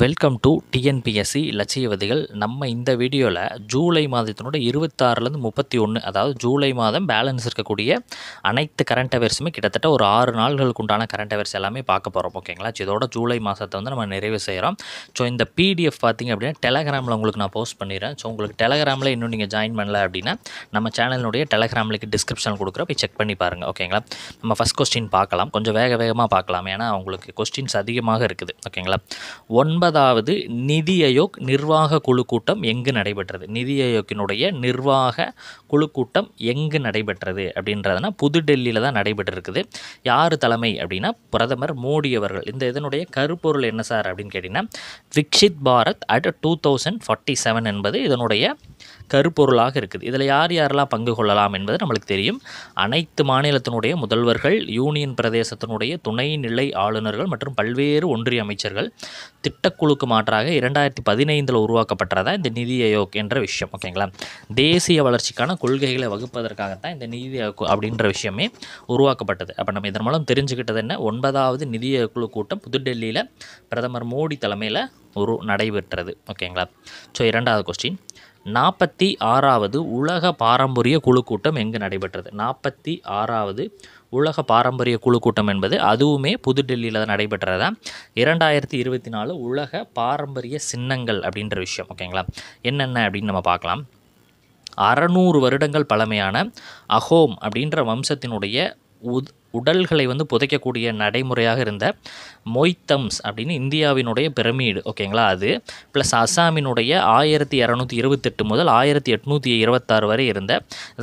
welcome to TNPSC லட்சியவதிகள் நம்ம இந்த வீடியோவில் ஜூலை மாதத்தினோட இருபத்தாறுலேருந்து முப்பத்தி ஒன்று அதாவது ஜூலை மாதம் பேலன்ஸ் இருக்கக்கூடிய அனைத்து கரண்ட் அஃபேர்ஸுமே கிட்டத்தட்ட ஒரு ஆறு நாள்களுக்கு உண்டான கரண்ட் அஃபேர்ஸ் எல்லாமே பார்க்க போகிறோம் ஓகேங்களா இதோட ஜூலை மாதத்தை வந்து நம்ம நிறைவு செய்கிறோம் ஸோ இந்த பிடிஎஃப் பார்த்திங்க அப்படின்னா டெலகிராமில் உங்களுக்கு நான் போஸ்ட் பண்ணிடுறேன் ஸோ உங்களுக்கு டெலகிராமில் இன்னும் நீங்கள் ஜாயின் பண்ணல அப்படின்னா நம்ம சேனலினுடைய டெலகிராமிலுக்கு டிஸ்கிரிப்ஷன் கொடுக்குறோம் போய் செக் பண்ணி பாருங்கள் ஓகேங்களா நம்ம ஃபஸ்ட் கொஸ்டின் பார்க்கலாம் கொஞ்சம் வேக வேகமாக பார்க்கலாம் ஏன்னா உங்களுக்கு கொஸ்டின்ஸ் அதிகமாக இருக்குது ஓகேங்களா ஒன் ஒன்பதாவது நிதி ஆயோக் நிர்வாக குழு கூட்டம் எங்கு நடைபெற்றது நிதி ஆயோக்கினுடைய நிர்வாக குழு கூட்டம் எங்கு நடைபெற்றது அப்படின்றதுனா புதுடெல்லியில் தான் நடைபெற்றிருக்குது யார் தலைமை அப்படின்னா பிரதமர் மோடி அவர்கள் இந்த இதனுடைய கருப்பொருள் என்ன சார் அப்படின்னு கேட்டிங்கன்னா Viksit Bharat at two thousand forty seven என்பது இதனுடைய கருப்பொருளாக இருக்குது இதில் யார் யாரெல்லாம் பங்கு கொள்ளலாம் என்பது நம்மளுக்கு தெரியும் அனைத்து மாநிலத்தினுடைய முதல்வர்கள் யூனியன் பிரதேசத்தினுடைய துணைநிலை ஆளுநர்கள் மற்றும் பல்வேறு ஒன்றிய அமைச்சர்கள் திட்ட திட்டக்குழுக்கு மாற்றாக இரண்டாயிரத்தி பதினைந்தில் உருவாக்கப்பட்டதா இந்த நிதி ஆயோக் என்ற விஷயம் ஓகேங்களா தேசிய வளர்ச்சிக்கான கொள்கைகளை வகுப்பதற்காகத்தான் இந்த நிதி ஆயோக் அப்படின்ற விஷயமே உருவாக்கப்பட்டது அப்போ நம்ம இதன் மூலம் தெரிஞ்சுக்கிட்டது என்ன ஒன்பதாவது நிதி குழு கூட்டம் புதுடெல்லியில் பிரதமர் மோடி தலைமையில் ஒரு நடைபெற்றது ஓகேங்களா ஸோ இரண்டாவது கொஸ்டின் நாற்பத்தி ஆறாவது உலக பாரம்பரிய குழு கூட்டம் எங்கு நடைபெற்றது நாற்பத்தி ஆறாவது உலக பாரம்பரிய குழு கூட்டம் என்பது அதுவுமே புதுடெல்லியில் தான் நடைபெற்றதா இரண்டாயிரத்தி இருபத்தி நாலு உலக பாரம்பரிய சின்னங்கள் அப்படின்ற விஷயம் ஓகேங்களா என்னென்ன அப்படின்னு நம்ம பார்க்கலாம் அறநூறு வருடங்கள் பழமையான அஹோம் அப்படின்ற வம்சத்தினுடைய உத் உடல்களை வந்து புதைக்கக்கூடிய நடைமுறையாக இருந்த மொய்தம்ஸ் அப்படின்னு இந்தியாவினுடைய பிரமிடு ஓகேங்களா அது ப்ளஸ் அசாமினுடைய ஆயிரத்தி இரநூத்தி இருபத்தெட்டு முதல் ஆயிரத்தி எட்நூற்றி இருபத்தாறு வரை இருந்த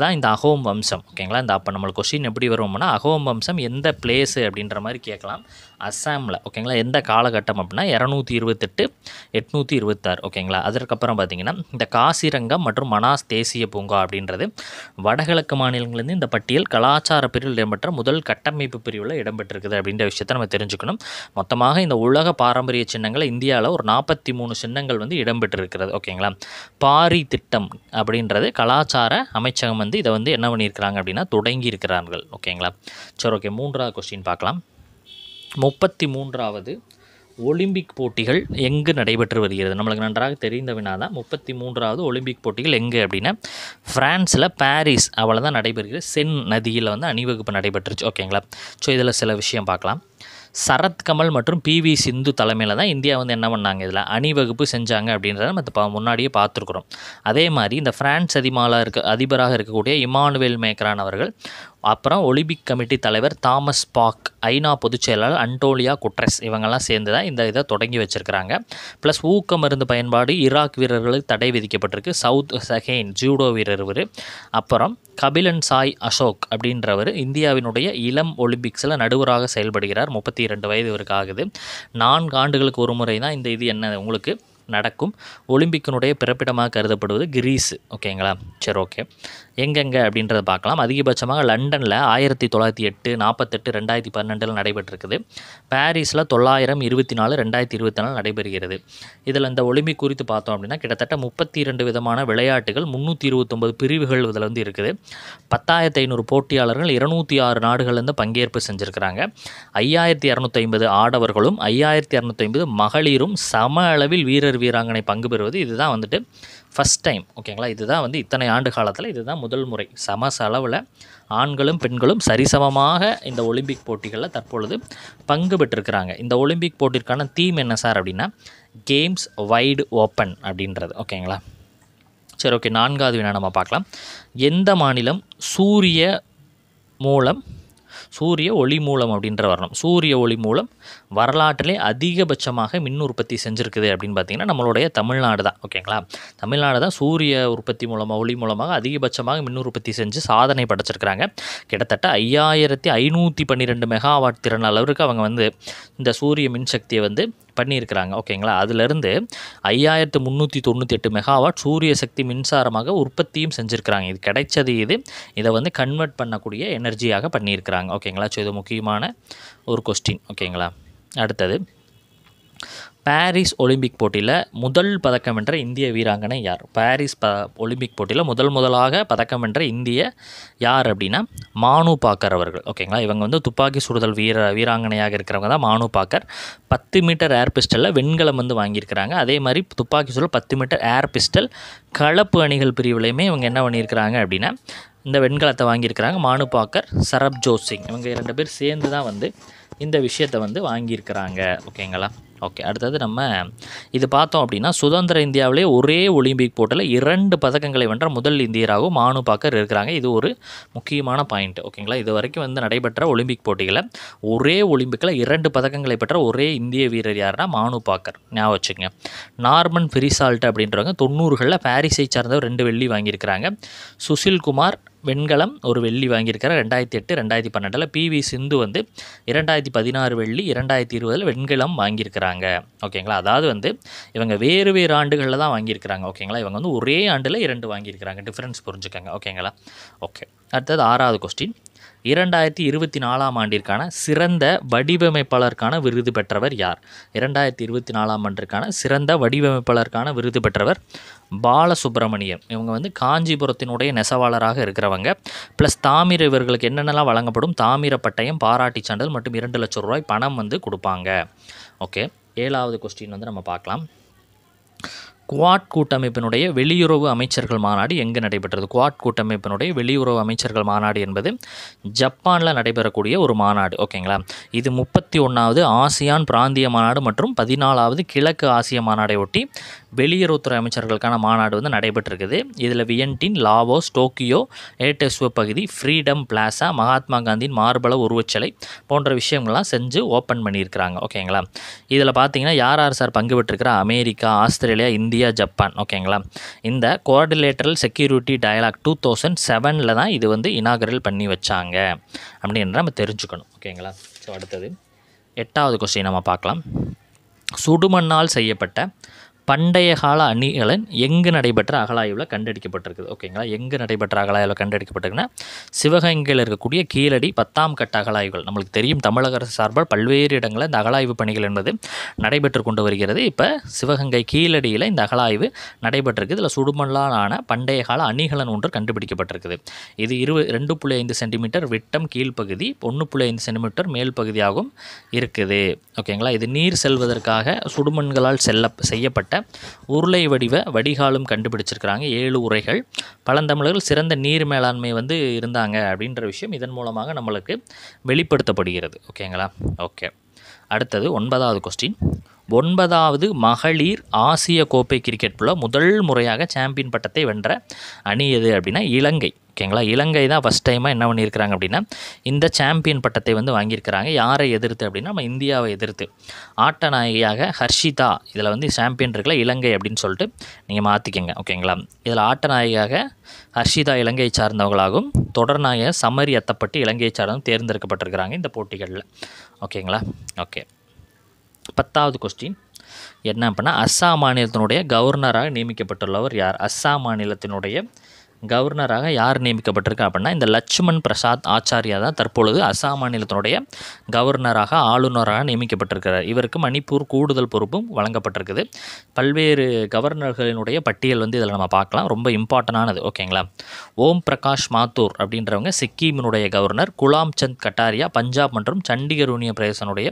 தான் இந்த அகோம் வம்சம் ஓகேங்களா இந்த அப்போ நம்மளுக்கு கொஸ்டின் எப்படி வருவோம்னா அகோம் வம்சம் எந்த பிளேஸு அப்படின்ற மாதிரி கேட்கலாம் அஸ்ஸாமில் ஓகேங்களா எந்த காலகட்டம் அப்படின்னா இரநூத்தி இருபத்தெட்டு எட்நூற்றி இருபத்தாறு ஓகேங்களா அதற்கப்புறம் பார்த்தீங்கன்னா இந்த காசிரங்கம் மற்றும் மனாஸ் தேசிய பூங்கா அப்படின்றது வடகிழக்கு மாநிலங்களிலிருந்து இந்த பட்டியல் கலாச்சார பிரிவில் இடம்பெற்ற முதல் கட்டமைப்பு பிரிவில் இடம்பெற்றிருக்குது அப்படின்ற விஷயத்தை நம்ம தெரிஞ்சுக்கணும் மொத்தமாக இந்த உலக பாரம்பரிய சின்னங்களை இந்தியாவில் ஒரு நாற்பத்தி மூணு சின்னங்கள் வந்து இடம்பெற்றிருக்கிறது ஓகேங்களா பாரி திட்டம் அப்படின்றது கலாச்சார அமைச்சகம் வந்து இதை வந்து என்ன பண்ணியிருக்கிறாங்க அப்படின்னா தொடங்கியிருக்கிறார்கள் ஓகேங்களா சரி ஓகே மூன்றாவது கொஸ்டின் பார்க்கலாம் முப்பத்தி மூன்றாவது ஒலிம்பிக் போட்டிகள் எங்கு நடைபெற்று வருகிறது நம்மளுக்கு நன்றாக தெரிந்த வினா தான் முப்பத்தி மூன்றாவது ஒலிம்பிக் போட்டிகள் எங்கே அப்படின்னா ஃப்ரான்ஸில் பாரிஸ் அவ்வளோ தான் நடைபெறுகிறது சென் நதியில் வந்து அணிவகுப்பு நடைபெற்றுச்சு ஓகேங்களா ஸோ இதில் சில விஷயம் பார்க்கலாம் சரத்கமல் மற்றும் பி வி சிந்து தலைமையில் தான் இந்தியா வந்து என்ன பண்ணாங்க இதில் அணிவகுப்பு செஞ்சாங்க அப்படின்றத நம்ம முன்னாடியே பார்த்துருக்குறோம் அதே மாதிரி இந்த ஃப்ரான்ஸ் அதிமாலாக இருக்க அதிபராக இருக்கக்கூடிய இமானுவேல் மேக்ரான் அவர்கள் அப்புறம் ஒலிம்பிக் கமிட்டி தலைவர் தாமஸ் பாக் ஐநா பொதுச் செயலாளர் அன்டோலியா குட்ரஸ் இவங்கெல்லாம் சேர்ந்து தான் இந்த இதை தொடங்கி வச்சுருக்கிறாங்க ப்ளஸ் ஊக்க மருந்து பயன்பாடு ஈராக் வீரர்களுக்கு தடை விதிக்கப்பட்டிருக்கு சவுத் சஹெயின் ஜூடோ வீரர் இவர் அப்புறம் கபிலன் சாய் அசோக் அப்படின்றவர் இந்தியாவினுடைய இளம் ஒலிம்பிக்ஸில் நடுவராக செயல்படுகிறார் முப்பத்தி இரண்டு வயது இவருக்கு ஆகுது நான்கு ஆண்டுகளுக்கு ஒரு முறை தான் இந்த இது என்ன உங்களுக்கு நடக்கும் ஒலிம்பிக்கினுடைய பிறப்பிடமாக கருதப்படுவது கிரீஸ் ஓகேங்களா சரி ஓகே எங்கெங்கே அப்படின்றத பார்க்கலாம் அதிகபட்சமாக லண்டனில் ஆயிரத்தி தொள்ளாயிரத்தி எட்டு நாற்பத்தெட்டு ரெண்டாயிரத்தி பன்னெண்டில் நடைபெற்றிருக்குது பாரிஸில் தொள்ளாயிரம் இருபத்தி நாலு ரெண்டாயிரத்தி இருபத்தி நாலு நடைபெறுகிறது இதில் இந்த ஒலிம்பிக் குறித்து பார்த்தோம் அப்படின்னா கிட்டத்தட்ட முப்பத்தி இரண்டு விதமான விளையாட்டுகள் முந்நூற்றி இருபத்தொம்பது பிரிவுகள் இதில் வந்து இருக்குது பத்தாயிரத்தி ஐநூறு போட்டியாளர்கள் இருநூற்றி ஆறு நாடுகள்லேருந்து பங்கேற்பு செஞ்சுருக்கிறாங்க ஐயாயிரத்தி இரநூத்தி ஐம்பது ஆடவர்களும் ஐயாயிரத்தி இரநூத்தி ஐம்பது மகளிரும் சம அளவில் வீரர் வீராங்கனை பங்கு பெறுவது இதுதான் வந்துட்டு ஃபஸ்ட் டைம் ஓகேங்களா இதுதான் வந்து இத்தனை ஆண்டு காலத்தில் இதுதான் முதல் முறை சம செலவில் ஆண்களும் பெண்களும் சரிசமமாக இந்த ஒலிம்பிக் போட்டிகளில் தற்பொழுது பங்கு பெற்றிருக்கிறாங்க இந்த ஒலிம்பிக் போட்டிற்கான தீம் என்ன சார் அப்படின்னா கேம்ஸ் வைடு ஓப்பன் அப்படின்றது ஓகேங்களா சரி ஓகே நான்காவது வினா நம்ம பார்க்கலாம் எந்த மாநிலம் சூரிய மூலம் சூரிய ஒளி மூலம் அப்படின்ற வரணும் சூரிய ஒளி மூலம் வரலாற்றிலே அதிகபட்சமாக மின் உற்பத்தி செஞ்சுருக்குது அப்படின்னு பார்த்தீங்கன்னா நம்மளுடைய தமிழ்நாடு தான் ஓகேங்களா தமிழ்நாடு தான் சூரிய உற்பத்தி மூலமாக ஒளி மூலமாக அதிகபட்சமாக மின் உற்பத்தி செஞ்சு சாதனை படைச்சிருக்கிறாங்க கிட்டத்தட்ட ஐயாயிரத்தி ஐநூற்றி பன்னிரெண்டு மெகாவாட் திறன் அளவுக்கு அவங்க வந்து இந்த சூரிய மின்சக்தியை வந்து பண்ணியிருக்கிறாங்க ஓகேங்களா அதுலேருந்து ஐயாயிரத்து முந்நூற்றி தொண்ணூற்றி எட்டு மெகாவாட் சூரிய சக்தி மின்சாரமாக உற்பத்தியும் செஞ்சுருக்கிறாங்க இது கிடைச்சது இது இதை வந்து கன்வெர்ட் பண்ணக்கூடிய எனர்ஜியாக பண்ணியிருக்கிறாங்க ஓகேங்களா ஸோ இது முக்கியமான ஒரு கொஸ்டின் ஓகேங்களா அடுத்தது பாரிஸ் ஒலிம்பிக் போட்டியில் முதல் பதக்கம் வென்ற இந்திய வீராங்கனை யார் பாரிஸ் ப ஒலிம்பிக் போட்டியில் முதல் முதலாக பதக்கம் வென்ற இந்திய யார் அப்படின்னா மானு பாக்கர் அவர்கள் ஓகேங்களா இவங்க வந்து துப்பாக்கி சுடுதல் வீர வீராங்கனையாக இருக்கிறவங்க தான் மானு பாக்கர் பத்து மீட்டர் ஏர் பிஸ்டலில் வெண்கலம் வந்து வாங்கியிருக்கிறாங்க அதே மாதிரி துப்பாக்கி சுடல் பத்து மீட்டர் ஏர் பிஸ்டல் கலப்பு அணிகள் பிரிவுலையுமே இவங்க என்ன பண்ணியிருக்கிறாங்க அப்படின்னா இந்த வெண்கலத்தை வாங்கியிருக்கிறாங்க மானு பாக்கர் சரப்ஜோத் சிங் இவங்க இரண்டு பேர் சேர்ந்து தான் வந்து இந்த விஷயத்தை வந்து வாங்கியிருக்கிறாங்க ஓகேங்களா ஓகே அடுத்தது நம்ம இது பார்த்தோம் அப்படின்னா சுதந்திர இந்தியாவிலே ஒரே ஒலிம்பிக் போட்டியில் இரண்டு பதக்கங்களை வென்ற முதல் இந்தியராகவும் மானு பாக்கர் இருக்கிறாங்க இது ஒரு முக்கியமான பாயிண்ட் ஓகேங்களா இது வரைக்கும் வந்து நடைபெற்ற ஒலிம்பிக் போட்டிகளை ஒரே ஒலிம்பிக்கில் இரண்டு பதக்கங்களை பெற்ற ஒரே இந்திய வீரர் யாருன்னா மானு பாக்கர் ஞாபகம் வச்சுங்க நார்மன் பிரிசால்ட் அப்படின்றவங்க தொண்ணூறுகளில் பாரிஸை சார்ந்தவர் ரெண்டு வெள்ளி வாங்கியிருக்கிறாங்க குமார் வெண்கலம் ஒரு வெள்ளி வாங்கியிருக்கிறார் ரெண்டாயிரத்தி எட்டு ரெண்டாயிரத்தி பன்னெண்டில் பிவி சிந்து வந்து இரண்டாயிரத்தி பதினாறு வெள்ளி இரண்டாயிரத்தி இருபதில் வெண்கலம் வாங்கியிருக்கிறாங்க வாங்கியிருக்கிறாங்க ஓகேங்களா அதாவது வந்து இவங்க வேறு வேறு ஆண்டுகளில் தான் வாங்கியிருக்கிறாங்க ஓகேங்களா இவங்க வந்து ஒரே ஆண்டில் இரண்டு வாங்கியிருக்கிறாங்க டிஃப்ரென்ஸ் புரிஞ்சுக்கங்க ஓகேங்களா ஓகே அடுத்தது ஆறாவது கொஸ்டின் இரண்டாயிரத்தி இருபத்தி நாலாம் ஆண்டிற்கான சிறந்த வடிவமைப்பாளருக்கான விருது பெற்றவர் யார் இரண்டாயிரத்தி இருபத்தி நாலாம் ஆண்டிற்கான சிறந்த வடிவமைப்பாளருக்கான விருது பெற்றவர் பாலசுப்ரமணியம் இவங்க வந்து காஞ்சிபுரத்தினுடைய நெசவாளராக இருக்கிறவங்க ப்ளஸ் தாமிர இவர்களுக்கு என்னென்னலாம் வழங்கப்படும் தாமிர பட்டயம் பாராட்டி சான்றிதழ் மற்றும் இரண்டு லட்சம் ரூபாய் பணம் வந்து கொடுப்பாங்க ஓகே ஏழாவது கொஸ்டின் வந்து நம்ம பார்க்கலாம் குவாட் கூட்டமைப்பினுடைய வெளியுறவு அமைச்சர்கள் மாநாடு எங்கு நடைபெற்றது குவாட் கூட்டமைப்பினுடைய வெளியுறவு அமைச்சர்கள் மாநாடு என்பது ஜப்பானில் நடைபெறக்கூடிய ஒரு மாநாடு ஓகேங்களா இது முப்பத்தி ஒன்றாவது ஆசியான் பிராந்திய மாநாடு மற்றும் பதினாலாவது கிழக்கு ஆசிய மாநாடை ஒட்டி வெளியுறவுத்துறை அமைச்சர்களுக்கான மாநாடு வந்து நடைபெற்றிருக்குது இதில் வியன்டின் லாவோஸ் டோக்கியோ ஏடெஸ்வோ பகுதி ஃப்ரீடம் பிளாசா மகாத்மா காந்தியின் மார்பள உருவச்சிலை போன்ற விஷயங்கள்லாம் செஞ்சு ஓப்பன் பண்ணியிருக்கிறாங்க ஓகேங்களா இதில் பார்த்தீங்கன்னா யார் யார் சார் பங்கு பெற்றிருக்கிற அமெரிக்கா ஆஸ்திரேலியா இந்தியா ஜப்பான் ஓகேங்களா இந்த quadrilateral security dialogue two thousand செவனில் தான் இது வந்து இனாகரல் பண்ணி வச்சாங்க அப்படின்ற நம்ம தெரிஞ்சுக்கணும் ஓகேங்களா ஸோ அடுத்தது எட்டாவது கொஸ்டின் நம்ம பார்க்கலாம் சுடுமண்ணால் செய்யப்பட்ட பண்டைய கால அணிகலன் எங்கு நடைபெற்ற அகலாய்வில் கண்டெடுக்கப்பட்டிருக்குது ஓகேங்களா எங்கு நடைபெற்ற அகலாய்வில் கண்டெடுக்கப்பட்டிருக்குன்னா சிவகங்கையில் இருக்கக்கூடிய கீழடி பத்தாம் கட்ட அகலாய்வுகள் நம்மளுக்கு தெரியும் தமிழக அரசு சார்பால் பல்வேறு இடங்களில் இந்த அகலாய்வு பணிகள் என்பது நடைபெற்று கொண்டு வருகிறது இப்போ சிவகங்கை கீழடியில் இந்த அகலாய்வு நடைபெற்றிருக்கு இதில் சுடுமல்லான பண்டைய கால அணிகலன் ஒன்று கண்டுபிடிக்கப்பட்டிருக்குது இது இரு ரெண்டு புள்ளி ஐந்து சென்டிமீட்டர் விட்டம் கீழ்ப்பகுதி ஒன்று புள்ளி ஐந்து சென்டிமீட்டர் மேல் பகுதியாகவும் இருக்குது ஓகேங்களா இது நீர் செல்வதற்காக சுடுமண்களால் செல்ல செய்யப்பட்ட செய்யப்பட்ட உருளை வடிவ வடிகாலும் கண்டுபிடிச்சிருக்கிறாங்க ஏழு உரைகள் பழந்தமிழர்கள் சிறந்த நீர் மேலாண்மை வந்து இருந்தாங்க அப்படின்ற விஷயம் இதன் மூலமாக நம்மளுக்கு வெளிப்படுத்தப்படுகிறது ஓகேங்களா ஓகே அடுத்தது ஒன்பதாவது கொஸ்டின் ஒன்பதாவது மகளிர் ஆசிய கோப்பை கிரிக்கெட் போல் முதல் முறையாக சாம்பியன் பட்டத்தை வென்ற அணி எது அப்படின்னா இலங்கை ஓகேங்களா இலங்கை தான் ஃபஸ்ட் டைமாக என்ன பண்ணியிருக்கிறாங்க அப்படின்னா இந்த சாம்பியன் பட்டத்தை வந்து வாங்கியிருக்கிறாங்க யாரை எதிர்த்து அப்படின்னா நம்ம இந்தியாவை எதிர்த்து ஆட்ட நாயகியாக ஹர்ஷிதா இதில் வந்து சாம்பியன் இருக்கல இலங்கை அப்படின்னு சொல்லிட்டு நீங்கள் மாற்றிக்கங்க ஓகேங்களா இதில் ஆட்ட நாயகியாக ஹர்ஷிதா இலங்கையை சார்ந்தவங்களாகவும் தொடர்நாயக சமரி அத்தப்பட்டு இலங்கையை சார்ந்தவங்க தேர்ந்தெடுக்கப்பட்டிருக்கிறாங்க இந்த போட்டிகளில் ஓகேங்களா ஓகே பத்தாவது கொஸ்டின் என்ன அப்படின்னா அஸ்ஸாம் மாநிலத்தினுடைய கவர்னராக நியமிக்கப்பட்டுள்ளவர் யார் அஸ்ஸாம் மாநிலத்தினுடைய கவர்னராக யார் நியமிக்கப்பட்டிருக்கா அப்படின்னா இந்த லட்சுமண் பிரசாத் ஆச்சாரியா தான் தற்பொழுது அசாம் மாநிலத்தினுடைய கவர்னராக ஆளுநராக நியமிக்கப்பட்டிருக்கிறார் இவருக்கு மணிப்பூர் கூடுதல் பொறுப்பும் வழங்கப்பட்டிருக்குது பல்வேறு கவர்னர்களினுடைய பட்டியல் வந்து இதில் நம்ம பார்க்கலாம் ரொம்ப இம்பார்ட்டண்டானது ஓகேங்களா ஓம் பிரகாஷ் மாத்தூர் அப்படின்றவங்க சிக்கிமினுடைய கவர்னர் குலாம் சந்த் கட்டாரியா பஞ்சாப் மற்றும் சண்டிகர் யூனியன் பிரதேசனுடைய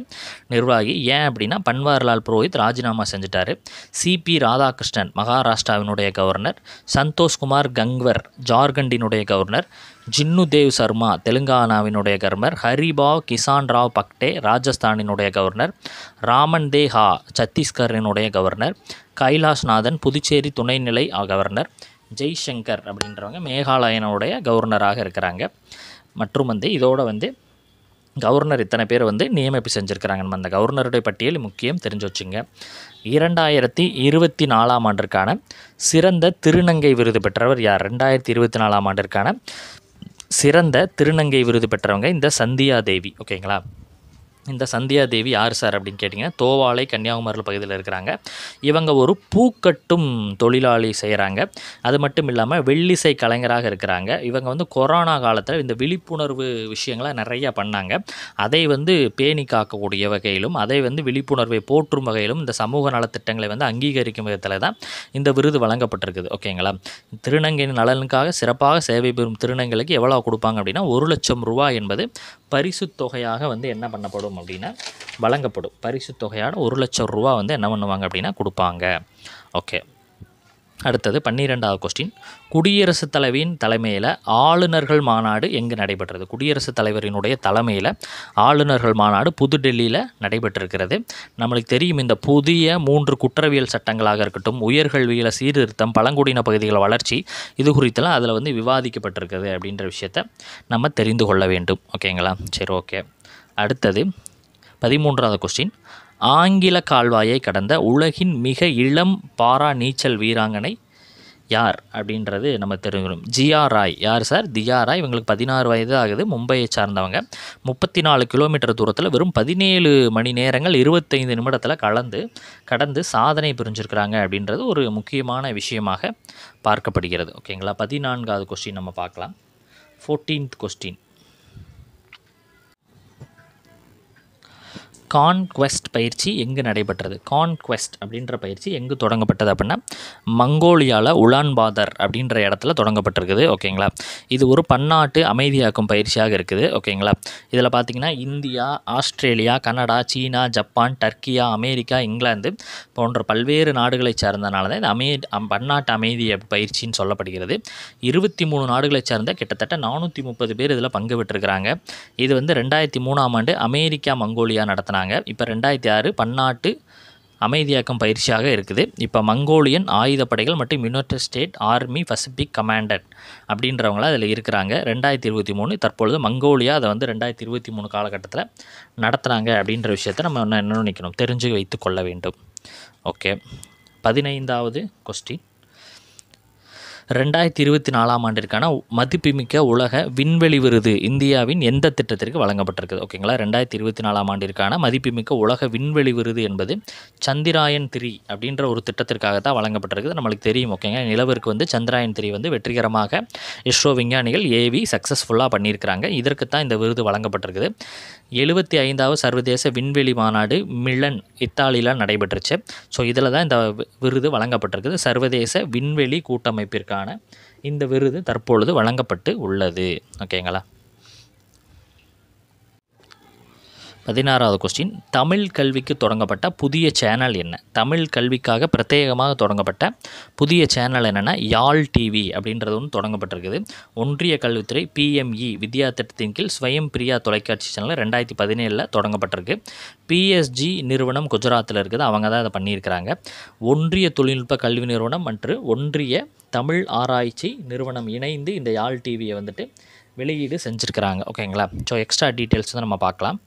நிர்வாகி ஏன் அப்படின்னா பன்வாரிலால் புரோஹித் ராஜினாமா செஞ்சிட்டாரு சிபி ராதாகிருஷ்ணன் மகாராஷ்டிராவினுடைய கவர்னர் சந்தோஷ்குமார் கங்வர் கவர்னர் ஜார்க்கண்டினுடைய கவர்னர் ஜின்னு தேவ் சர்மா தெலுங்கானாவினுடைய கவர்னர் ஹரிபாவ் கிசான் ராவ் பக்டே ராஜஸ்தானினுடைய கவர்னர் ராமன் தே ஹா சத்தீஸ்கரினுடைய கவர்னர் கைலாஷ்நாதன் புதுச்சேரி துணைநிலை கவர்னர் ஜெய்சங்கர் அப்படின்றவங்க மேகாலயனுடைய கவர்னராக இருக்கிறாங்க மற்றும் வந்து இதோடு வந்து கவர்னர் இத்தனை பேர் வந்து நியமிப்பு செஞ்சுருக்கிறாங்க நம்ம அந்த கவர்னருடைய பட்டியல் முக்கியம் தெரிஞ்சு வச்சுங்க இரண்டாயிரத்தி இருபத்தி நாலாம் ஆண்டிற்கான சிறந்த திருநங்கை விருது பெற்றவர் யார் ரெண்டாயிரத்தி இருபத்தி நாலாம் ஆண்டிற்கான சிறந்த திருநங்கை விருது பெற்றவங்க இந்த சந்தியா தேவி ஓகேங்களா இந்த சந்தியா தேவி யார் சார் அப்படின்னு கேட்டிங்கன்னா தோவாலை கன்னியாகுமரியில் பகுதியில் இருக்கிறாங்க இவங்க ஒரு பூக்கட்டும் தொழிலாளி செய்கிறாங்க அது மட்டும் இல்லாமல் வெள்ளிசை கலைஞராக இருக்கிறாங்க இவங்க வந்து கொரோனா காலத்தில் இந்த விழிப்புணர்வு விஷயங்களை நிறையா பண்ணாங்க அதை வந்து பேணி காக்கக்கூடிய வகையிலும் அதை வந்து விழிப்புணர்வை போற்றும் வகையிலும் இந்த சமூக நலத்திட்டங்களை வந்து அங்கீகரிக்கும் விதத்தில் தான் இந்த விருது வழங்கப்பட்டிருக்குது ஓகேங்களா திருநங்கையின் நலனுக்காக சிறப்பாக சேவை பெறும் திருநங்கைகளுக்கு எவ்வளோ கொடுப்பாங்க அப்படின்னா ஒரு லட்சம் ரூபாய் என்பது பரிசு தொகையாக வந்து என்ன பண்ணப்படும் அப்படின்னா வழங்கப்படும் பரிசு தொகையான ஒரு லட்சம் ரூபா வந்து என்ன பண்ணுவாங்க அப்படின்னா கொடுப்பாங்க ஓகே அடுத்தது பன்னிரெண்டாவது கொஸ்டின் குடியரசுத் தலைவியின் தலைமையில் ஆளுநர்கள் மாநாடு எங்கு நடைபெற்றது குடியரசுத் தலைவரினுடைய தலைமையில் ஆளுநர்கள் மாநாடு புதுடெல்லியில் நடைபெற்றிருக்கிறது நம்மளுக்கு தெரியும் இந்த புதிய மூன்று குற்றவியல் சட்டங்களாக இருக்கட்டும் உயர்கல்வியில் சீர்திருத்தம் பழங்குடியின பகுதிகள் வளர்ச்சி இது குறித்தெல்லாம் அதில் வந்து விவாதிக்கப்பட்டிருக்கிறது அப்படின்ற விஷயத்த நம்ம தெரிந்து கொள்ள வேண்டும் ஓகேங்களா சரி ஓகே அடுத்தது பதிமூன்றாவது கொஸ்டின் ஆங்கில கால்வாயை கடந்த உலகின் மிக இளம் பாரா நீச்சல் வீராங்கனை யார் அப்படின்றது நம்ம தெரிஞ்சுக்கணும் ஜியா ராய் யார் சார் தியா ராய் இவங்களுக்கு பதினாறு வயது ஆகுது மும்பையை சார்ந்தவங்க முப்பத்தி நாலு கிலோமீட்டர் தூரத்தில் வெறும் பதினேழு மணி நேரங்கள் இருபத்தைந்து நிமிடத்தில் கலந்து கடந்து சாதனை புரிஞ்சிருக்கிறாங்க அப்படின்றது ஒரு முக்கியமான விஷயமாக பார்க்கப்படுகிறது ஓகேங்களா பதினான்காவது கொஸ்டின் நம்ம பார்க்கலாம் ஃபோர்டீன்த் கொஸ்டின் கான்குவெஸ்ட் பயிற்சி எங்கு நடைபெற்றது கான்குவெஸ்ட் அப்படின்ற பயிற்சி எங்கு தொடங்கப்பட்டது அப்படின்னா மங்கோலியாவில் உலான் பாதர் அப்படின்ற இடத்துல தொடங்கப்பட்டிருக்குது ஓகேங்களா இது ஒரு பன்னாட்டு அமைதியாக்கும் பயிற்சியாக இருக்குது ஓகேங்களா இதில் பார்த்திங்கன்னா India Australia Canada China Japan Turkiye America இங்கிலாந்து போன்ற பல்வேறு நாடுகளை சார்ந்தனால தான் இந்த அமே பன்னாட்டு அமைதி பயிற்சின்னு சொல்லப்படுகிறது இருபத்தி மூணு நாடுகளை சார்ந்த கிட்டத்தட்ட நானூற்றி முப்பது பேர் இதில் பங்கு பெற்றிருக்கிறாங்க இது வந்து ரெண்டாயிரத்தி மூணாம் ஆண்டு அமெரிக்கா மங்கோலியா நடத்தினாங்க பண்ணுறாங்க இப்போ ரெண்டாயிரத்தி ஆறு பன்னாட்டு அமைதியாக்கம் பயிற்சியாக இருக்குது இப்போ மங்கோலியன் ஆயுதப்படைகள் மற்றும் united state army Pacific commander அப்படின்றவங்கள அதில் இருக்கிறாங்க ரெண்டாயிரத்தி இருபத்தி மூணு தற்பொழுது மங்கோலியா அதை வந்து ரெண்டாயிரத்தி இருபத்தி மூணு காலகட்டத்தில் நடத்துகிறாங்க அப்படின்ற விஷயத்தை நம்ம இன்னும் என்ன நினைக்கணும் தெரிஞ்சு வைத்து கொள்ள வேண்டும் ஓகே பதினைந்தாவது கொஸ்டின் ரெண்டாயிரத்தி இருபத்தி நாலாம் ஆண்டிற்கான மதிப்புமிக்க உலக விண்வெளி விருது இந்தியாவின் எந்த திட்டத்திற்கு வழங்கப்பட்டிருக்குது ஓகேங்களா ரெண்டாயிரத்தி இருபத்தி நாலாம் ஆண்டிற்கான மதிப்புமிக்க உலக விண்வெளி விருது என்பது சந்திராயன் த்ரீ அப்படின்ற ஒரு திட்டத்திற்காக தான் வழங்கப்பட்டிருக்குது நம்மளுக்கு தெரியும் ஓகேங்க நிலவிற்கு வந்து சந்திராயன் த்ரீ வந்து வெற்றிகரமாக இஸ்ரோ விஞ்ஞானிகள் ஏவி சக்ஸஸ்ஃபுல்லாக பண்ணியிருக்கிறாங்க இதற்கு தான் இந்த விருது வழங்கப்பட்டிருக்குது எழுபத்தி ஐந்தாவது சர்வதேச விண்வெளி மாநாடு மிலன் இத்தாலியில் நடைபெற்றுச்சு ஸோ இதில் தான் இந்த விருது வழங்கப்பட்டிருக்குது சர்வதேச விண்வெளி கூட்டமைப்பிற்கான இந்த விருது தற்பொழுது வழங்கப்பட்டு உள்ளது ஓகேங்களா பதினாறாவது கொஸ்டின் தமிழ் கல்விக்கு தொடங்கப்பட்ட புதிய சேனல் என்ன தமிழ் கல்விக்காக பிரத்யேகமாக தொடங்கப்பட்ட புதிய சேனல் என்னென்னா யாழ் டிவி அப்படின்றது ஒன்று தொடங்கப்பட்டிருக்குது ஒன்றிய கல்வித்துறை பிஎம்இ e வித்யா திட்டத்தின் கீழ் ஸ்வயம் பிரியா தொலைக்காட்சி சேனல் ரெண்டாயிரத்தி பதினேழில் தொடங்கப்பட்டிருக்கு பிஎஸ்ஜி நிறுவனம் குஜராத்தில் இருக்குது அவங்க தான் அதை பண்ணியிருக்கிறாங்க ஒன்றிய தொழில்நுட்ப கல்வி நிறுவனம் மற்றும் ஒன்றிய தமிழ் ஆராய்ச்சி நிறுவனம் இணைந்து இந்த யாழ் டிவியை வந்துட்டு வெளியீடு செஞ்சுருக்கிறாங்க ஓகேங்களா ஸோ எக்ஸ்ட்ரா டீட்டெயில்ஸ் வந்து நம்ம பார்க்கலாம்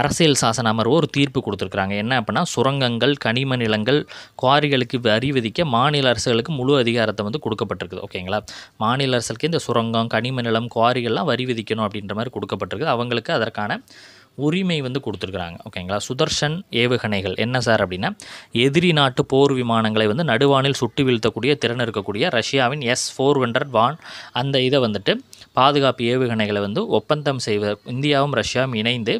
அரசியல் சாசன அமர்வு ஒரு தீர்ப்பு கொடுத்துருக்குறாங்க என்ன அப்படின்னா சுரங்கங்கள் கனிம நிலங்கள் குவாரிகளுக்கு வரி விதிக்க மாநில அரசுகளுக்கு முழு அதிகாரத்தை வந்து கொடுக்கப்பட்டிருக்குது ஓகேங்களா மாநில அரசுக்கு இந்த சுரங்கம் கனிம நிலம் குவாரிகள்லாம் வரி விதிக்கணும் அப்படின்ற மாதிரி கொடுக்கப்பட்டிருக்குது அவங்களுக்கு அதற்கான உரிமை வந்து கொடுத்துருக்குறாங்க ஓகேங்களா சுதர்ஷன் ஏவுகணைகள் என்ன சார் அப்படின்னா எதிரி நாட்டு போர் விமானங்களை வந்து நடுவானில் சுட்டு வீழ்த்தக்கூடிய திறன் இருக்கக்கூடிய ரஷ்யாவின் எஸ் ஃபோர் ஹண்ட்ரட் வான் அந்த இதை வந்துட்டு பாதுகாப்பு ஏவுகணைகளை வந்து ஒப்பந்தம் செய்வது இந்தியாவும் ரஷ்யாவும் இணைந்து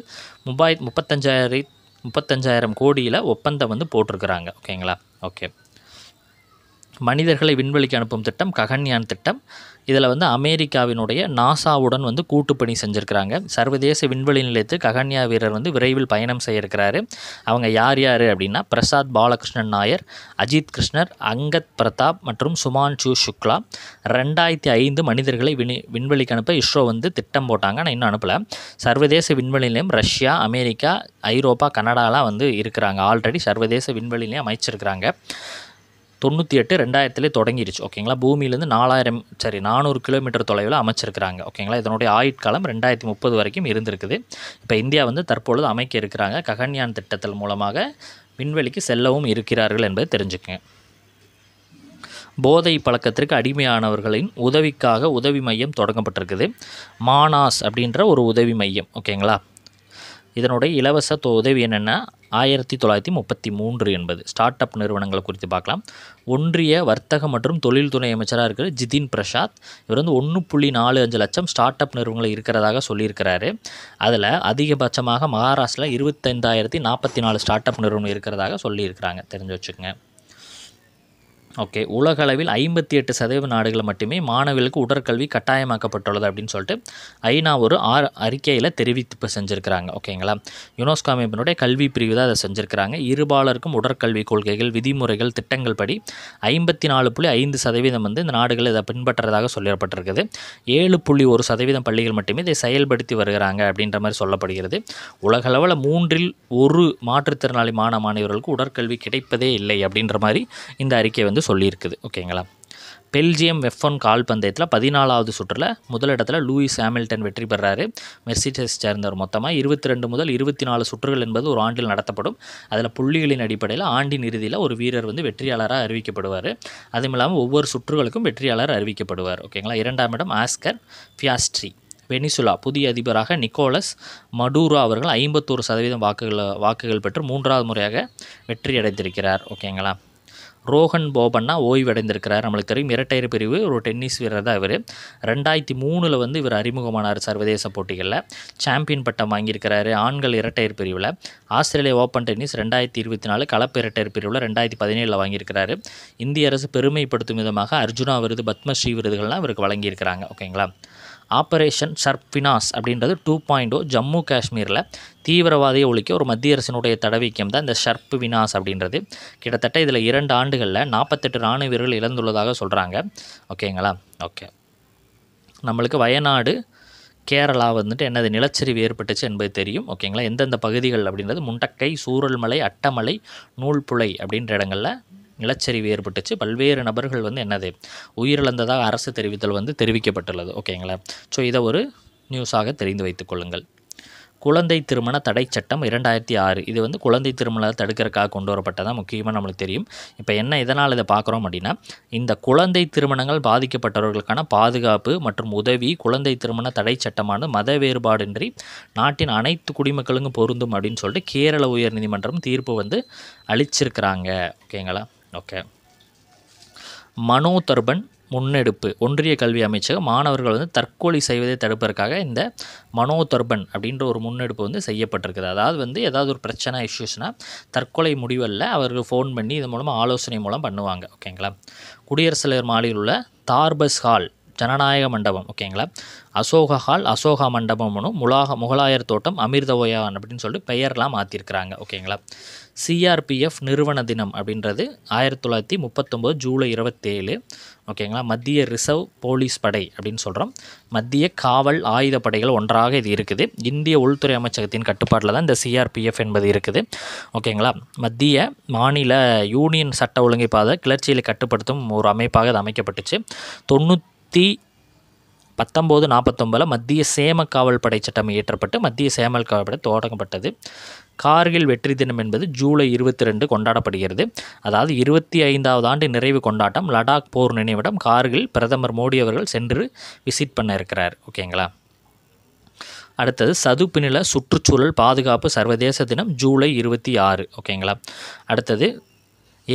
முப்பாய் முப்பத்தஞ்சாயிரத்தி முப்பத்தஞ்சாயிரம் கோடியில் ஒப்பந்தம் வந்து போட்டிருக்கிறாங்க ஓகேங்களா ஓகே மனிதர்களை விண்வெளிக்கு அனுப்பும் திட்டம் ககன்யான் திட்டம் இதில் வந்து அமெரிக்காவினுடைய நாசாவுடன் வந்து கூட்டுப்பணி செஞ்சுருக்கிறாங்க சர்வதேச விண்வெளி நிலையத்துக்கு ககன்யா வீரர் வந்து விரைவில் பயணம் செய்ய இருக்கிறாரு அவங்க யார் யார் அப்படின்னா பிரசாத் பாலகிருஷ்ணன் நாயர் அஜித் கிருஷ்ணர் அங்கத் பிரதாப் மற்றும் சுமான்ஷு சுக்லா ரெண்டாயிரத்தி ஐந்து மனிதர்களை வினி விண்வெளிக்கு அனுப்ப இஸ்ரோ வந்து திட்டம் போட்டாங்க ஆனால் இன்னும் அனுப்பலை சர்வதேச விண்வெளி நிலையம் ரஷ்யா அமெரிக்கா ஐரோப்பா கனடாலாம் வந்து இருக்கிறாங்க ஆல்ரெடி சர்வதேச விண்வெளி நிலையம் அமைச்சிருக்கிறாங்க தொண்ணூற்றி எட்டு ரெண்டாயிரத்துலேயே தொடங்கிருச்சு ஓகேங்களா பூமியிலேருந்து நாலாயிரம் சரி நானூறு கிலோமீட்டர் தொலைவில் அமைச்சிருக்கிறாங்க ஓகேங்களா இதனுடைய ஆயுட்காலம் ரெண்டாயிரத்தி முப்பது வரைக்கும் இருந்திருக்குது இப்போ இந்தியா வந்து தற்பொழுது அமைக்க இருக்கிறாங்க ககன்யான் திட்டத்தின் மூலமாக விண்வெளிக்கு செல்லவும் இருக்கிறார்கள் என்பதை தெரிஞ்சுக்கங்க போதை பழக்கத்திற்கு அடிமையானவர்களின் உதவிக்காக உதவி மையம் தொடங்கப்பட்டிருக்குது மானாஸ் அப்படின்ற ஒரு உதவி மையம் ஓகேங்களா இதனுடைய இலவச உதவி என்னென்னா ஆயிரத்தி தொள்ளாயிரத்தி முப்பத்தி மூன்று என்பது ஸ்டார்ட் அப் நிறுவனங்களை குறித்து பார்க்கலாம் ஒன்றிய வர்த்தக மற்றும் தொழில்துறை அமைச்சராக இருக்கிற ஜிதின் பிரசாத் இவர் வந்து ஒன்று புள்ளி நாலு அஞ்சு லட்சம் ஸ்டார்ட் அப் நிறுவனங்கள் இருக்கிறதாக சொல்லியிருக்கிறாரு அதில் அதிகபட்சமாக மகாராஷ்டிரில் இருபத்தைந்தாயிரத்தி நாற்பத்தி நாலு ஸ்டார்ட் அப் நிறுவனம் இருக்கிறதாக சொல்லியிருக்கிறாங்க தெரிஞ்சு வச்சுக்கோங்க ஓகே உலக அளவில் ஐம்பத்தி எட்டு சதவீத நாடுகள் மட்டுமே மாணவர்களுக்கு உடற்கல்வி கட்டாயமாக்கப்பட்டுள்ளது அப்படின்னு சொல்லிட்டு ஐநா ஒரு ஆர் அறிக்கையில் தெரிவிப்பு செஞ்சுருக்கிறாங்க ஓகேங்களா யுனோஸ்கா அமைப்பினுடைய கல்வி பிரிவு தான் அதை செஞ்சுருக்கிறாங்க இருபாலருக்கும் உடற்கல்வி கொள்கைகள் விதிமுறைகள் திட்டங்கள் படி ஐம்பத்தி நாலு புள்ளி ஐந்து சதவீதம் வந்து இந்த நாடுகள் இதை பின்பற்றுறதாக சொல்லப்பட்டிருக்குது ஏழு புள்ளி ஒரு சதவீதம் பள்ளிகள் மட்டுமே இதை செயல்படுத்தி வருகிறாங்க அப்படின்ற மாதிரி சொல்லப்படுகிறது உலகளவில் மூன்றில் ஒரு மாற்றுத்திறனாளி மாணவ மாணவர்களுக்கு உடற்கல்வி கிடைப்பதே இல்லை அப்படின்ற மாதிரி இந்த அறிக்கை வந்து வந்து சொல்லியிருக்குது ஓகேங்களா பெல்ஜியம் ஒன் கால்பந்தயத்தில் பதினாலாவது சுற்றில் முதலிடத்தில் லூயிஸ் ஹேமில்டன் வெற்றி பெறாரு மெர்சிடஸ் சேர்ந்தவர் மொத்தமாக இருபத்தி ரெண்டு முதல் இருபத்தி நாலு சுற்றுகள் என்பது ஒரு ஆண்டில் நடத்தப்படும் அதில் புள்ளிகளின் அடிப்படையில் ஆண்டின் இறுதியில் ஒரு வீரர் வந்து வெற்றியாளராக அறிவிக்கப்படுவார் அதுவும் இல்லாமல் ஒவ்வொரு சுற்றுகளுக்கும் வெற்றியாளர் அறிவிக்கப்படுவார் ஓகேங்களா இரண்டாம் இடம் ஆஸ்கர் ஃபியாஸ்ட்ரி வெனிசுலா புதிய அதிபராக நிக்கோலஸ் மடூரோ அவர்கள் ஐம்பத்தோரு சதவீதம் வாக்குகள் வாக்குகள் பெற்று மூன்றாவது முறையாக வெற்றி அடைந்திருக்கிறார் ஓகேங்களா ரோஹன் போபண்ணா ஓய்வடைந்திருக்கிறார் நம்மளுக்கு தெரியும் இரட்டையர் பிரிவு ஒரு டென்னிஸ் வீரர் தான் இவர் ரெண்டாயிரத்தி மூணில் வந்து இவர் அறிமுகமானார் சர்வதேச போட்டிகளில் சாம்பியன் பட்டம் வாங்கியிருக்கிறாரு ஆண்கள் இரட்டையர் பிரிவில் ஆஸ்திரேலிய ஓப்பன் டென்னிஸ் ரெண்டாயிரத்தி இருபத்தி நாலு கலப்பு இரட்டையர் பிரிவில் ரெண்டாயிரத்தி பதினேழில் வாங்கியிருக்கிறாரு இந்திய அரசு பெருமைப்படுத்தும் விதமாக அர்ஜுனா விருது பத்மஸ்ரீ விருதுகள்லாம் இவருக்கு வழங்கியிருக்கிறாங்க ஓகேங்களா ஆப்பரேஷன் சர்பினாஸ் அப்படின்றது டூ பாயிண்ட் ஓ ஜம்மு காஷ்மீரில் தீவிரவாதியை ஒழிக்க ஒரு மத்திய அரசினுடைய தடவீக்கம் தான் இந்த ஷர்ப் வினாஸ் அப்படின்றது கிட்டத்தட்ட இதில் இரண்டு ஆண்டுகளில் நாற்பத்தெட்டு இராணுவ வீரர்கள் இழந்துள்ளதாக சொல்கிறாங்க ஓகேங்களா ஓகே நம்மளுக்கு வயநாடு கேரளா வந்துட்டு என்னது நிலச்சரிவு ஏற்பட்டுச்சு என்பது தெரியும் ஓகேங்களா எந்தெந்த பகுதிகள் அப்படின்றது முண்டக்கை சூரல்மலை அட்டமலை நூல்புழை அப்படின்ற இடங்களில் நிலச்சரிவு ஏற்பட்டுச்சு பல்வேறு நபர்கள் வந்து என்னது உயிரிழந்ததாக அரசு தெரிவித்தல் வந்து தெரிவிக்கப்பட்டுள்ளது ஓகேங்களா ஸோ இதை ஒரு நியூஸாக தெரிந்து வைத்துக் கொள்ளுங்கள் குழந்தை திருமண தடை சட்டம் இரண்டாயிரத்தி ஆறு இது வந்து குழந்தை திருமணத்தை தடுக்கிறதுக்காக கொண்டு வரப்பட்டதான் முக்கியமாக நம்மளுக்கு தெரியும் இப்போ என்ன இதனால் இதை பார்க்குறோம் அப்படின்னா இந்த குழந்தை திருமணங்கள் பாதிக்கப்பட்டவர்களுக்கான பாதுகாப்பு மற்றும் உதவி குழந்தை திருமண தடை சட்டமானது மத வேறுபாடின்றி நாட்டின் அனைத்து குடிமக்களுக்கும் பொருந்தும் அப்படின்னு சொல்லிட்டு கேரள உயர்நீதிமன்றம் தீர்ப்பு வந்து அளிச்சிருக்கிறாங்க ஓகேங்களா ஓகே மனோ தர்பன் முன்னெடுப்பு ஒன்றிய கல்வி அமைச்சகம் மாணவர்கள் வந்து தற்கொலை செய்வதை தடுப்பதற்காக இந்த மனோதர்பன் அப்படின்ற ஒரு முன்னெடுப்பு வந்து செய்யப்பட்டிருக்குது அதாவது வந்து ஏதாவது ஒரு பிரச்சனை இஷ்யூஸ்னால் தற்கொலை முடிவல்ல அவர்கள் ஃபோன் பண்ணி இது மூலமாக ஆலோசனை மூலம் பண்ணுவாங்க ஓகேங்களா குடியரசு தலைவர் மாளிகையில் உள்ள தார்பஸ் ஹால் ஜனநாயக மண்டபம் ஓகேங்களா அசோக ஹால் அசோகா மண்டபம்னு முலாக முகலாயர் தோட்டம் அமிர்தவயான் அப்படின்னு சொல்லிட்டு பெயர்லாம் மாற்றிருக்கிறாங்க ஓகேங்களா சிஆர்பிஎஃப் நிறுவன தினம் அப்படின்றது ஆயிரத்தி தொள்ளாயிரத்தி முப்பத்தொம்போது ஜூலை இருபத்தேழு ஓகேங்களா மத்திய ரிசர்வ் போலீஸ் படை அப்படின்னு சொல்கிறோம் மத்திய காவல் ஆயுத படைகள் ஒன்றாக இது இருக்குது இந்திய உள்துறை அமைச்சகத்தின் கட்டுப்பாட்டில் தான் இந்த சிஆர்பிஎஃப் என்பது இருக்குது ஓகேங்களா மத்திய மாநில யூனியன் சட்ட ஒழுங்கை பாத கிளர்ச்சியில் கட்டுப்படுத்தும் ஒரு அமைப்பாக அது அமைக்கப்பட்டுச்சு தொண்ணூற்றி நூற்றி பத்தொம்போது நாற்பத்தொம்பதில் மத்திய சேம காவல் படை சட்டம் இயற்றப்பட்டு மத்திய சேமல் காவல் படை தொடங்கப்பட்டது கார்கில் வெற்றி தினம் என்பது ஜூலை இருபத்தி ரெண்டு கொண்டாடப்படுகிறது அதாவது இருபத்தி ஐந்தாவது ஆண்டு நிறைவு கொண்டாட்டம் லடாக் போர் நினைவிடம் கார்கில் பிரதமர் மோடி அவர்கள் சென்று விசிட் பண்ண இருக்கிறார் ஓகேங்களா அடுத்தது சதுப்பு நில சுற்றுச்சூழல் பாதுகாப்பு சர்வதேச தினம் ஜூலை இருபத்தி ஆறு ஓகேங்களா அடுத்தது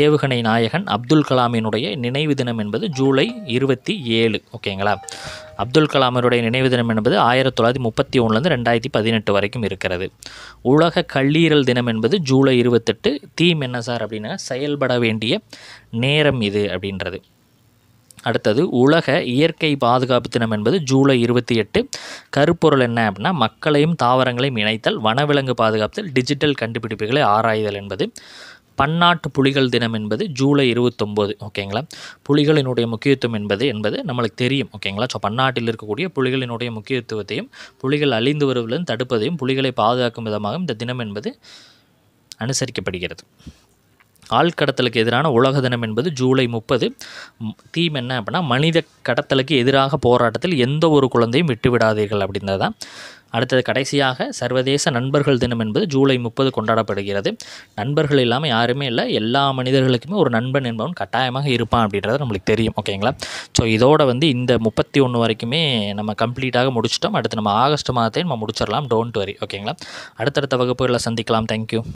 ஏவுகணை நாயகன் அப்துல் கலாமினுடைய நினைவு தினம் என்பது ஜூலை இருபத்தி ஏழு ஓகேங்களா அப்துல் கலாமருடைய நினைவு தினம் என்பது ஆயிரத்தி தொள்ளாயிரத்தி முப்பத்தி ஒன்றுலேருந்து ரெண்டாயிரத்தி பதினெட்டு வரைக்கும் இருக்கிறது உலக கல்லீரல் தினம் என்பது ஜூலை இருபத்தெட்டு தீம் என்ன சார் அப்படின்னா செயல்பட வேண்டிய நேரம் இது அப்படின்றது அடுத்தது உலக இயற்கை பாதுகாப்பு தினம் என்பது ஜூலை இருபத்தி எட்டு கருப்பொருள் என்ன அப்படின்னா மக்களையும் தாவரங்களையும் இணைத்தல் வனவிலங்கு பாதுகாப்பு டிஜிட்டல் கண்டுபிடிப்புகளை ஆராய்தல் என்பது பன்னாட்டு புலிகள் தினம் என்பது ஜூலை இருபத்தொம்போது ஓகேங்களா புலிகளினுடைய முக்கியத்துவம் என்பது என்பது நம்மளுக்கு தெரியும் ஓகேங்களா ஸோ பன்னாட்டில் இருக்கக்கூடிய புலிகளினுடைய முக்கியத்துவத்தையும் புலிகள் அழிந்து வருவதிலும் தடுப்பதையும் புலிகளை பாதுகாக்கும் விதமாக இந்த தினம் என்பது அனுசரிக்கப்படுகிறது ஆழ்கடத்தலுக்கு எதிரான உலக தினம் என்பது ஜூலை முப்பது தீம் என்ன அப்படின்னா மனித கடத்தலுக்கு எதிராக போராட்டத்தில் எந்த ஒரு குழந்தையும் விட்டுவிடாதீர்கள் அப்படின்றதான் அடுத்தது கடைசியாக சர்வதேச நண்பர்கள் தினம் என்பது ஜூலை முப்பது கொண்டாடப்படுகிறது நண்பர்கள் இல்லாமல் யாருமே இல்லை எல்லா மனிதர்களுக்குமே ஒரு நண்பன் என்பவன் கட்டாயமாக இருப்பான் அப்படின்றது நம்மளுக்கு தெரியும் ஓகேங்களா ஸோ இதோட வந்து இந்த முப்பத்தி ஒன்று வரைக்குமே நம்ம கம்ப்ளீட்டாக முடிச்சிட்டோம் அடுத்து நம்ம ஆகஸ்ட் மாதத்தை நம்ம முடிச்சிடலாம் டோன்ட் வரி ஓகேங்களா அடுத்தடுத்த வகுப்புகளில் சந்திக்கலாம் தேங்க்யூ